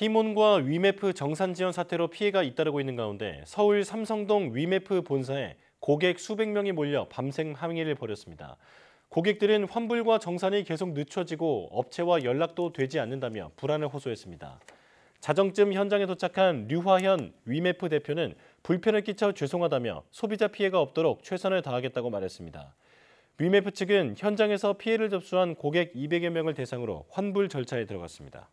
티몬과 위메프 정산 지연 사태로 피해가 잇따르고 있는 가운데 서울 삼성동 위메프 본사에 고객 수백 명이 몰려 밤샘 항의를 벌였습니다. 고객들은 환불과 정산이 계속 늦춰지고 업체와 연락도 되지 않는다며 불안을 호소했습니다. 자정쯤 현장에 도착한 류화현 위메프 대표는 불편을 끼쳐 죄송하다며 소비자 피해가 없도록 최선을 다하겠다고 말했습니다. 위메프 측은 현장에서 피해를 접수한 고객 200여 명을 대상으로 환불 절차에 들어갔습니다.